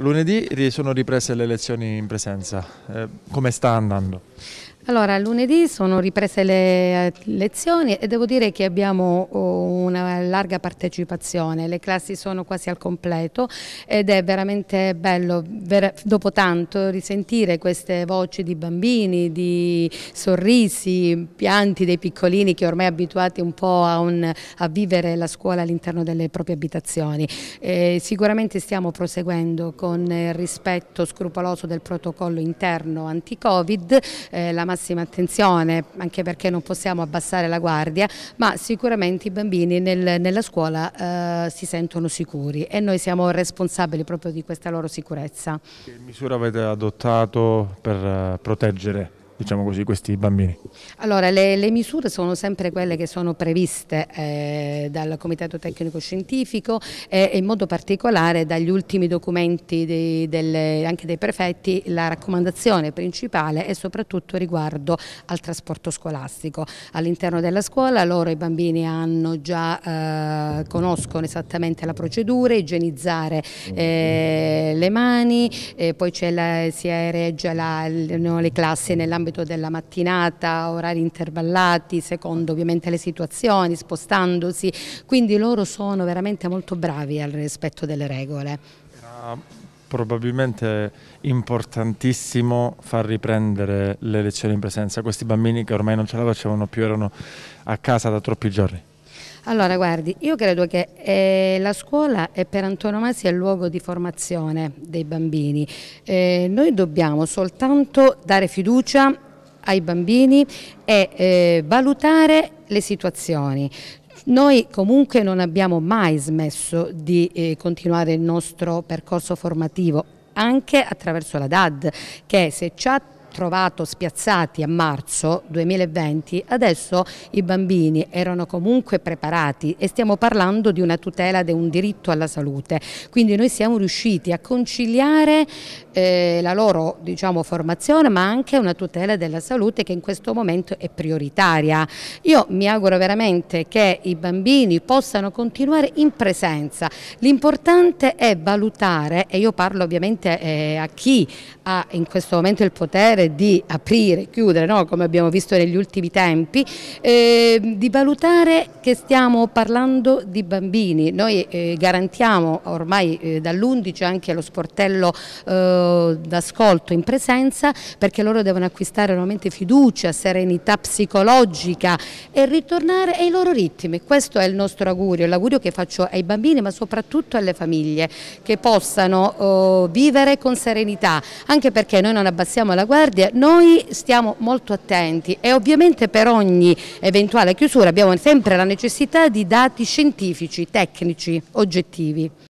Lunedì sono riprese le lezioni in presenza, eh, come sta andando? Allora, lunedì sono riprese le eh, lezioni e devo dire che abbiamo oh, una larga partecipazione, le classi sono quasi al completo ed è veramente bello dopo tanto risentire queste voci di bambini, di sorrisi, pianti dei piccolini che ormai abituati un po' a, un, a vivere la scuola all'interno delle proprie abitazioni. E sicuramente stiamo proseguendo con il rispetto scrupoloso del protocollo interno anti-Covid, eh, la massima attenzione, anche perché non possiamo abbassare la guardia, ma sicuramente i bambini nel, nella scuola eh, si sentono sicuri e noi siamo responsabili proprio di questa loro sicurezza. Che misura avete adottato per eh, proteggere diciamo così, questi bambini? Allora, le, le, misure sono sempre quelle che sono previste eh, dal Comitato Tecnico Scientifico e eh, in modo particolare dagli ultimi documenti dei, delle, anche dei prefetti la raccomandazione principale è soprattutto riguardo al trasporto scolastico. All'interno della scuola loro i bambini hanno già, eh, conoscono esattamente la procedura, igienizzare eh, le mani, eh, poi la, si aereggia la, le classi nell'ambito nell'ambito della mattinata, orari intervallati, secondo ovviamente le situazioni, spostandosi, quindi loro sono veramente molto bravi al rispetto delle regole. Era probabilmente importantissimo far riprendere le lezioni in presenza, questi bambini che ormai non ce la facevano più, erano a casa da troppi giorni. Allora, guardi, io credo che eh, la scuola è per antonomasia il luogo di formazione dei bambini. Eh, noi dobbiamo soltanto dare fiducia ai bambini e eh, valutare le situazioni. Noi comunque non abbiamo mai smesso di eh, continuare il nostro percorso formativo anche attraverso la DAD che se ci ha trovato spiazzati a marzo 2020, adesso i bambini erano comunque preparati e stiamo parlando di una tutela di un diritto alla salute. Quindi noi siamo riusciti a conciliare eh, la loro diciamo, formazione ma anche una tutela della salute che in questo momento è prioritaria. Io mi auguro veramente che i bambini possano continuare in presenza. L'importante è valutare, e io parlo ovviamente eh, a chi ha in questo momento il potere valutare di aprire, chiudere, no? come abbiamo visto negli ultimi tempi, eh, di valutare che stiamo parlando di bambini. Noi eh, garantiamo ormai eh, dall'11 anche lo sportello eh, d'ascolto in presenza perché loro devono acquistare nuovamente fiducia, serenità psicologica e ritornare ai loro ritmi. Questo è il nostro augurio, l'augurio che faccio ai bambini ma soprattutto alle famiglie che possano oh, vivere con serenità, anche perché noi non abbassiamo la guardia Guardia, noi stiamo molto attenti e ovviamente per ogni eventuale chiusura abbiamo sempre la necessità di dati scientifici, tecnici, oggettivi.